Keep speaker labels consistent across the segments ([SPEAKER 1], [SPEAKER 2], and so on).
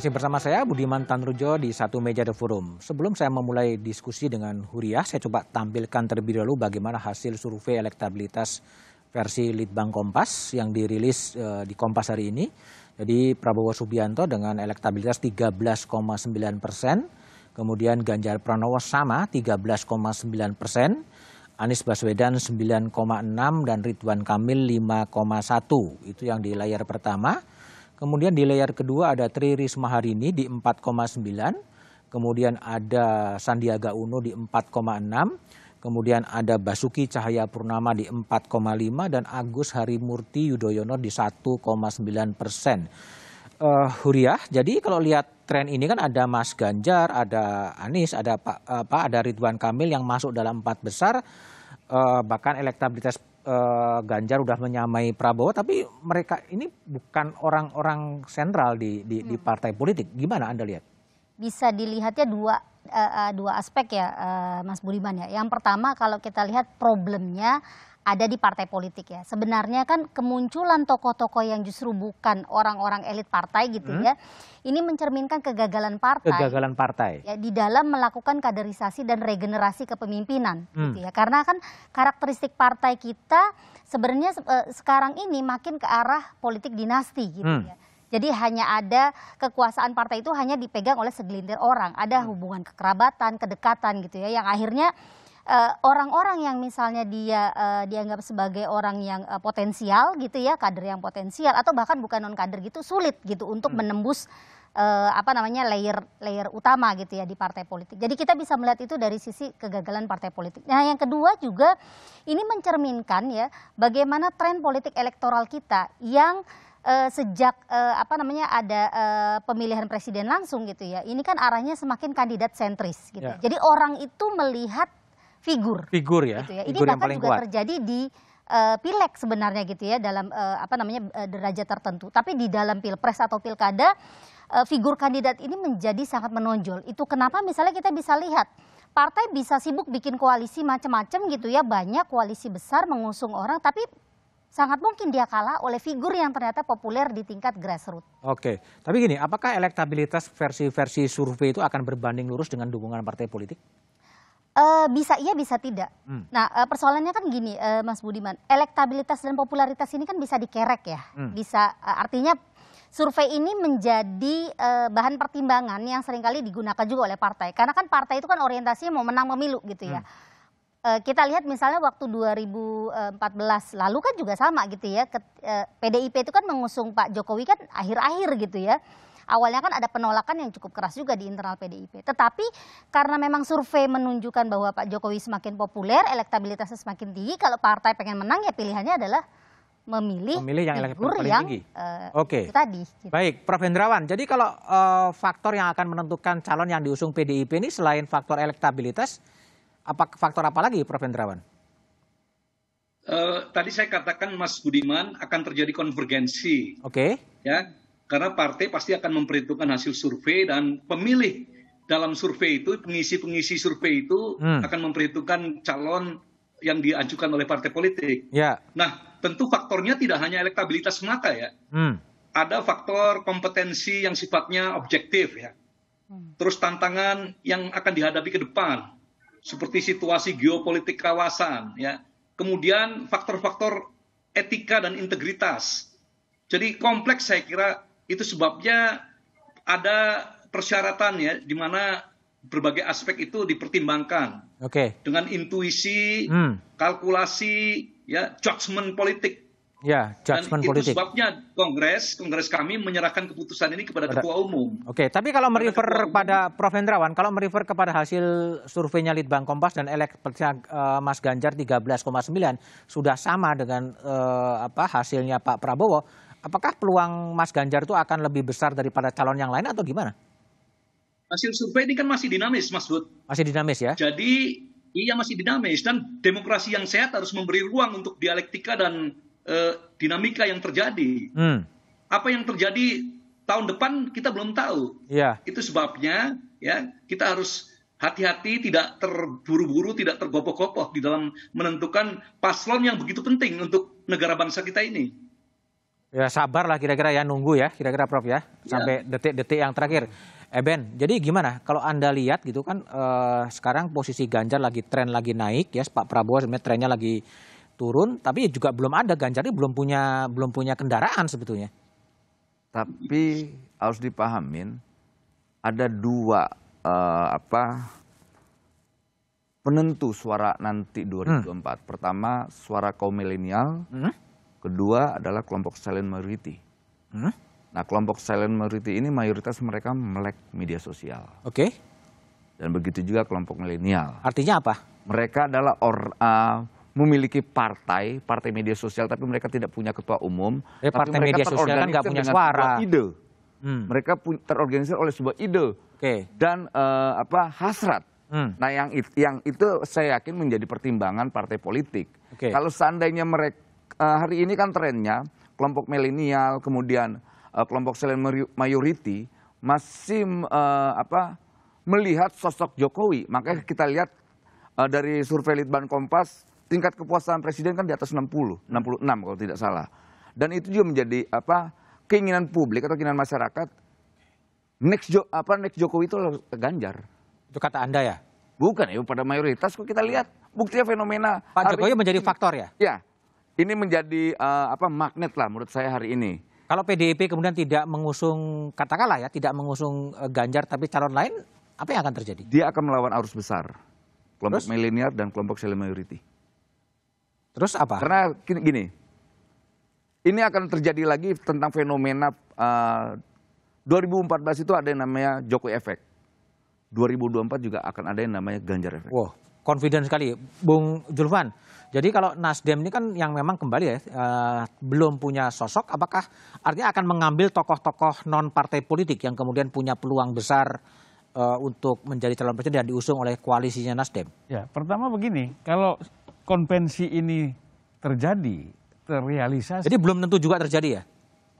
[SPEAKER 1] Masih bersama saya Budiman Tanrujo di Satu Meja The Forum. Sebelum saya memulai diskusi dengan Huriah, saya coba tampilkan terlebih dahulu bagaimana hasil survei elektabilitas versi Litbang Kompas yang dirilis e, di Kompas hari ini. Jadi Prabowo Subianto dengan elektabilitas 13,9 persen, kemudian Ganjar Pranowo sama 13,9 persen, Anies Baswedan 9,6 dan Ridwan Kamil 5,1. Itu yang di layar pertama. Kemudian di layar kedua ada Tri Risma hari ini di 4,9, kemudian ada Sandiaga Uno di 4,6, kemudian ada Basuki Cahaya Purnama di 4,5 dan Agus Harimurti Yudhoyono di 1,9 persen. Uh, Huriah, jadi kalau lihat tren ini kan ada Mas Ganjar, ada Anies, ada Pak, apa, ada Ridwan Kamil yang masuk dalam empat besar, uh, bahkan elektabilitas uh, Ganjar udah menyamai Prabowo, tapi mereka ini bukan orang-orang sentral di, di, hmm. di partai politik. Gimana Anda lihat?
[SPEAKER 2] Bisa dilihatnya dua uh, dua aspek ya, uh, Mas Budiman ya. Yang pertama kalau kita lihat problemnya ada di partai politik ya. Sebenarnya kan kemunculan tokoh-tokoh yang justru bukan orang-orang elit partai gitu hmm. ya. Ini mencerminkan kegagalan partai. Kegagalan
[SPEAKER 1] partai. Ya,
[SPEAKER 2] di dalam melakukan kaderisasi dan regenerasi kepemimpinan gitu hmm. gitu ya. Karena kan karakteristik partai kita sebenarnya eh, sekarang ini makin ke arah politik dinasti gitu hmm. ya. Jadi hanya ada kekuasaan partai itu hanya dipegang oleh segelintir orang. Ada hmm. hubungan kekerabatan, kedekatan gitu ya yang akhirnya Eh, orang-orang uh, yang misalnya dia uh, dianggap sebagai orang yang uh, potensial gitu ya, kader yang potensial atau bahkan bukan non kader gitu sulit gitu untuk hmm. menembus uh, apa namanya layer layer utama gitu ya di partai politik. Jadi kita bisa melihat itu dari sisi kegagalan partai politik. Nah, yang kedua juga ini mencerminkan ya bagaimana tren politik elektoral kita yang uh, sejak uh, apa namanya ada uh, pemilihan presiden langsung gitu ya. Ini kan arahnya semakin kandidat sentris gitu. ya. Jadi orang itu melihat figur.
[SPEAKER 1] Figur ya. Gitu ya. Ini bahkan juga kuat.
[SPEAKER 2] terjadi di uh, pileg sebenarnya gitu ya dalam uh, apa namanya uh, derajat tertentu. Tapi di dalam pilpres atau pilkada figur kandidat ini menjadi sangat menonjol. Itu kenapa misalnya kita bisa lihat partai bisa sibuk bikin koalisi macam-macam gitu ya banyak koalisi besar mengusung orang tapi sangat mungkin dia kalah oleh figur yang ternyata populer di tingkat grassroots.
[SPEAKER 1] Oke, tapi gini, apakah elektabilitas versi-versi survei itu akan berbanding lurus dengan dukungan partai politik?
[SPEAKER 2] Uh, bisa iya bisa tidak. Hmm. Nah uh, persoalannya kan gini, uh, Mas Budiman, elektabilitas dan popularitas ini kan bisa dikerek ya, hmm. bisa uh, artinya survei ini menjadi uh, bahan pertimbangan yang seringkali digunakan juga oleh partai, karena kan partai itu kan orientasinya mau menang pemilu gitu ya. Hmm. kita lihat misalnya waktu 2014 lalu kan juga sama gitu ya, Ket, uh, PDIP itu kan mengusung Pak Jokowi kan akhir-akhir gitu ya awalnya kan ada penolakan yang cukup keras juga di internal PDIP. Tetapi karena memang survei menunjukkan bahwa Pak Jokowi semakin populer, elektabilitasnya semakin tinggi, kalau partai pengen menang ya pilihannya adalah memilih, memilih yang figur yang tinggi. Uh, Oke. tadi. Gitu.
[SPEAKER 1] Baik, Prof. Hendrawan. Jadi kalau uh, faktor yang akan menentukan calon yang diusung PDIP ini selain faktor elektabilitas, apa faktor apa lagi, Prof. Hendrawan?
[SPEAKER 3] Uh, tadi saya katakan Mas Budiman akan terjadi konvergensi. Oke. Okay. Ya, karena partai pasti akan memperhitungkan hasil survei dan pemilih dalam survei itu, pengisi-pengisi survei itu hmm. akan memperhitungkan calon yang diajukan oleh partai politik. Ya. Nah, tentu faktornya tidak hanya elektabilitas semata ya. Hmm. Ada faktor kompetensi yang sifatnya objektif ya. Hmm. Terus tantangan yang akan dihadapi ke depan seperti situasi geopolitik kawasan ya. Kemudian faktor-faktor etika dan integritas. Jadi kompleks saya kira itu sebabnya ada persyaratan ya di mana berbagai aspek itu dipertimbangkan. Okay. Dengan intuisi, hmm. kalkulasi, ya judgement politik.
[SPEAKER 1] Ya, judgement politik. Itu
[SPEAKER 3] sebabnya Kongres, Kongres kami menyerahkan keputusan ini kepada Ketua Umum.
[SPEAKER 1] Oke, okay. tapi kalau merefer pada Prof Hendrawan, kalau merefer kepada hasil surveinya Litbang Kompas dan elek uh, Mas Ganjar 13,9 sudah sama dengan uh, apa hasilnya Pak Prabowo apakah peluang Mas Ganjar itu akan lebih besar daripada calon yang lain atau gimana?
[SPEAKER 3] Hasil survei ini kan masih dinamis, Mas Bud. Masih dinamis ya? Jadi iya masih dinamis dan demokrasi yang sehat harus memberi ruang untuk dialektika dan e, dinamika yang terjadi. Hmm. Apa yang terjadi tahun depan kita belum tahu. Ya. Itu sebabnya ya kita harus hati-hati tidak terburu-buru, tidak tergopoh-gopoh di dalam menentukan paslon yang begitu penting untuk negara bangsa kita ini.
[SPEAKER 1] Ya sabar lah kira-kira ya nunggu ya kira-kira Prof ya iya. sampai detik-detik ya. yang terakhir. Eben, jadi gimana kalau Anda lihat gitu kan eh, sekarang posisi Ganjar lagi tren lagi naik ya Pak Prabowo sebenarnya trennya lagi turun tapi juga belum ada Ganjar ini belum punya belum punya kendaraan sebetulnya. Tapi harus dipahamin
[SPEAKER 4] ada dua eh, apa penentu suara nanti 2024. Hmm. Pertama suara kaum milenial. Hmm Kedua adalah kelompok silent majority. Hmm? Nah, kelompok silent majority ini mayoritas mereka melek media sosial. Oke. Okay. Dan begitu juga kelompok milenial. Artinya apa? Mereka adalah or, uh, memiliki partai, partai media sosial, tapi mereka tidak punya ketua umum. Jadi eh, tapi partai media sosial kan nggak punya suara. Ide. Hmm. Mereka terorganisir oleh sebuah ide okay. dan uh, apa hasrat. Hmm. Nah, yang, yang itu saya yakin menjadi pertimbangan partai politik. Okay. Kalau seandainya mereka Eh, hari ini kan trennya kelompok milenial kemudian uh, kelompok selain mayoriti masih uh, apa melihat sosok Jokowi. Makanya kita lihat uh, dari survei Litbang Kompas tingkat kepuasan presiden kan di atas 60, 66 kalau tidak salah. Dan itu juga menjadi apa keinginan publik atau keinginan masyarakat next jo, apa next Jokowi itu Ganjar. Itu kata Anda ya? Bukan ya, pada mayoritas kok kita lihat buktinya fenomena. Pak Jokowi menjadi faktor ya? Ya,
[SPEAKER 1] ini menjadi uh, apa magnet lah menurut saya hari ini. Kalau PDIP kemudian tidak mengusung katakanlah ya tidak mengusung eh, Ganjar tapi calon lain apa yang akan terjadi?
[SPEAKER 4] Dia akan melawan arus besar kelompok milenial dan kelompok selebrity. Terus apa? Karena gini, gini, ini akan terjadi lagi tentang fenomena uh, eh, 2014 itu ada yang namanya Jokowi Efek. 2024 juga akan ada yang namanya Ganjar Efek. Wow
[SPEAKER 1] confident sekali, Bung Julvan. Jadi kalau Nasdem ini kan yang memang kembali ya uh, belum punya sosok, apakah artinya akan mengambil tokoh-tokoh non partai politik yang kemudian punya peluang besar uh, untuk menjadi calon presiden dan diusung oleh koalisinya Nasdem?
[SPEAKER 5] Ya, pertama begini, kalau konvensi ini terjadi, terrealisasi. Jadi belum tentu juga terjadi ya?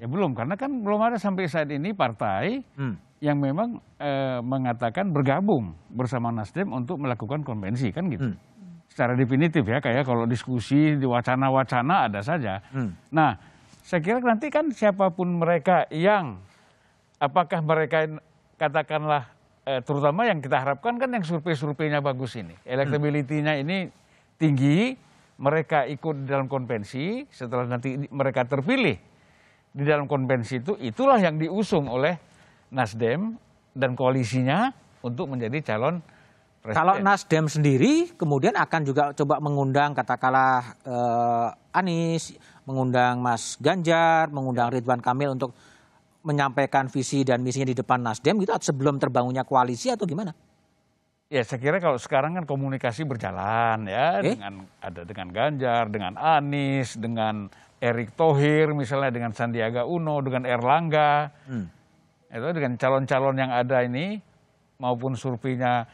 [SPEAKER 5] Ya belum, karena kan belum ada sampai saat ini partai hmm. yang memang e, mengatakan bergabung bersama Nasdem untuk melakukan konvensi kan gitu. Hmm. Secara definitif ya, kayak kalau diskusi di wacana-wacana ada saja. Hmm. Nah, saya kira nanti kan siapapun mereka yang apakah mereka katakanlah e, terutama yang kita harapkan kan yang survei-surveinya bagus ini, hmm. elektabilitasnya ini tinggi, mereka ikut dalam konvensi setelah nanti mereka terpilih di dalam konvensi itu itulah yang diusung oleh Nasdem dan koalisinya untuk menjadi calon presiden. Kalau Nasdem sendiri
[SPEAKER 1] kemudian akan juga coba mengundang katakanlah eh, Anies, mengundang Mas Ganjar, mengundang ya. Ridwan Kamil untuk menyampaikan visi dan misinya di depan Nasdem gitu sebelum terbangunnya koalisi atau gimana?
[SPEAKER 5] Ya saya kira kalau sekarang kan komunikasi berjalan ya eh? dengan ada dengan Ganjar, dengan Anies, dengan Erick Thohir misalnya dengan Sandiaga Uno, dengan Erlangga, hmm. itu dengan calon-calon yang ada ini maupun surveinya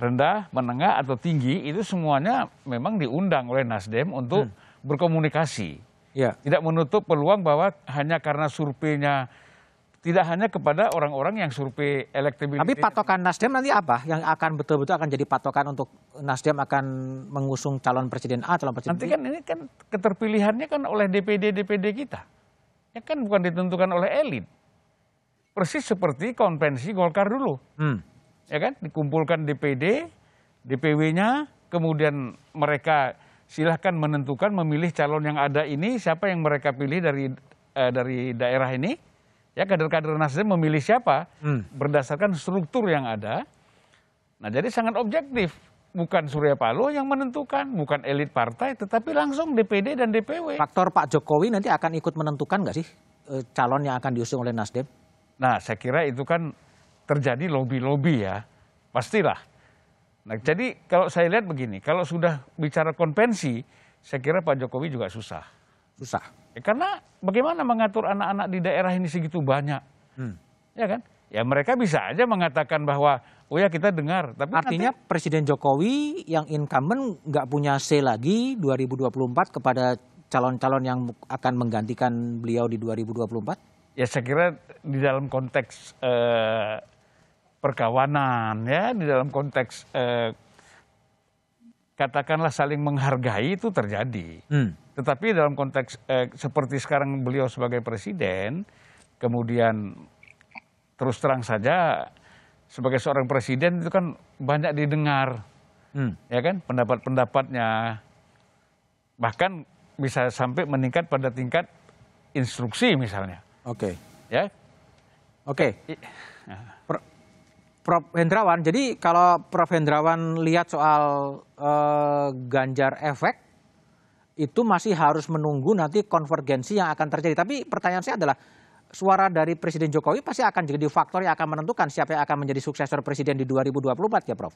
[SPEAKER 5] rendah, menengah atau tinggi itu semuanya memang diundang oleh Nasdem untuk hmm. berkomunikasi. Ya. Tidak menutup peluang bahwa hanya karena surveinya tidak hanya kepada orang-orang yang survei elektabilitas. Tapi patokan
[SPEAKER 1] Nasdem nanti apa yang akan betul-betul akan jadi patokan untuk Nasdem akan mengusung calon presiden A, calon presiden B? Nanti kan
[SPEAKER 5] ini kan keterpilihannya kan oleh DPD-DPD kita. Ya kan bukan ditentukan oleh elit. Persis seperti konvensi Golkar dulu. Hmm. Ya kan dikumpulkan DPD, DPW-nya, kemudian mereka silahkan menentukan memilih calon yang ada ini siapa yang mereka pilih dari eh, dari daerah ini ya kader-kader Nasdem memilih siapa hmm. berdasarkan struktur yang ada. Nah, jadi sangat objektif. Bukan Surya Paloh yang menentukan, bukan elit partai, tetapi langsung DPD dan DPW. Faktor Pak Jokowi nanti
[SPEAKER 1] akan ikut menentukan nggak sih eh, calon yang akan diusung oleh Nasdem? Nah, saya kira itu kan
[SPEAKER 5] terjadi lobby-lobby ya, pastilah. Nah, jadi kalau saya lihat begini, kalau sudah bicara konvensi, saya kira Pak Jokowi juga susah. Susah. Ya, karena bagaimana mengatur anak-anak di daerah ini segitu banyak? Hmm. Ya kan? Ya mereka bisa aja mengatakan bahwa oh ya kita dengar. Tapi Artinya nanti... Presiden Jokowi yang
[SPEAKER 1] incumbent nggak punya c lagi 2024 kepada calon-calon yang akan menggantikan beliau di 2024?
[SPEAKER 5] Ya saya kira di dalam konteks eh, perkawanan ya, di dalam konteks eh, katakanlah saling menghargai itu terjadi. Hmm tetapi dalam konteks eh, seperti sekarang beliau sebagai presiden kemudian terus terang saja sebagai seorang presiden itu kan banyak didengar hmm. ya kan pendapat-pendapatnya bahkan bisa sampai meningkat pada tingkat instruksi misalnya oke okay. ya oke okay. Eh,
[SPEAKER 1] Pro Prof Hendrawan jadi kalau Prof Hendrawan lihat soal uh, Ganjar efek itu masih harus menunggu nanti konvergensi yang akan terjadi. Tapi pertanyaan saya adalah suara dari Presiden Jokowi pasti akan jadi faktor yang akan menentukan siapa yang akan menjadi suksesor presiden di 2024 ya Prof.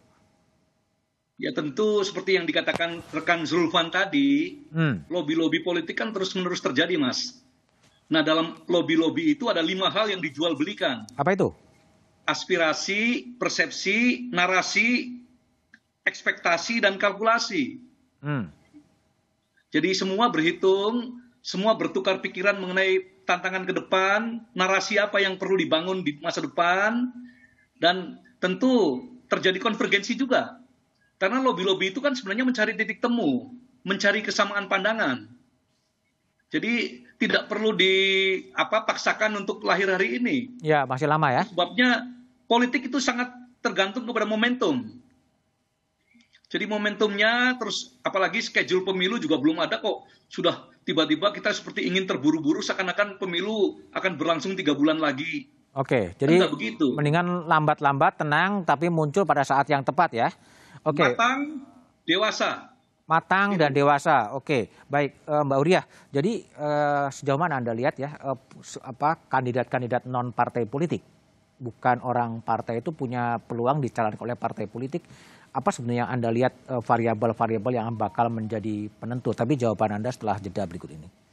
[SPEAKER 3] Ya tentu seperti yang dikatakan rekan Zulfan tadi, hmm. lobby-lobby politik kan terus-menerus terjadi, Mas. Nah dalam lobby-lobby itu ada lima hal yang dijual belikan. Apa itu? Aspirasi, persepsi, narasi, ekspektasi, dan kalkulasi. Hmm. Jadi semua berhitung, semua bertukar pikiran mengenai tantangan ke depan, narasi apa yang perlu dibangun di masa depan, dan tentu terjadi konvergensi juga. Karena lobby-lobby itu kan sebenarnya mencari titik temu, mencari kesamaan pandangan. Jadi tidak perlu di apa paksakan untuk lahir hari ini.
[SPEAKER 1] Ya, masih lama ya.
[SPEAKER 3] Sebabnya politik itu sangat tergantung kepada momentum. Jadi momentumnya terus apalagi schedule pemilu juga belum ada kok sudah tiba-tiba kita seperti ingin terburu-buru seakan-akan pemilu akan berlangsung tiga bulan lagi.
[SPEAKER 1] Oke, kan jadi begitu. mendingan lambat-lambat tenang tapi muncul pada saat yang tepat ya. Oke.
[SPEAKER 3] Matang, dewasa.
[SPEAKER 1] Matang dan dewasa. Oke, baik eh, Mbak Uria. Jadi eh, sejauh mana Anda lihat ya eh, apa kandidat-kandidat non partai politik bukan orang partai itu punya peluang dicalonkan oleh partai politik apa sebenarnya yang Anda lihat eh, variabel-variabel yang bakal menjadi penentu? Tapi jawaban Anda setelah jeda berikut ini.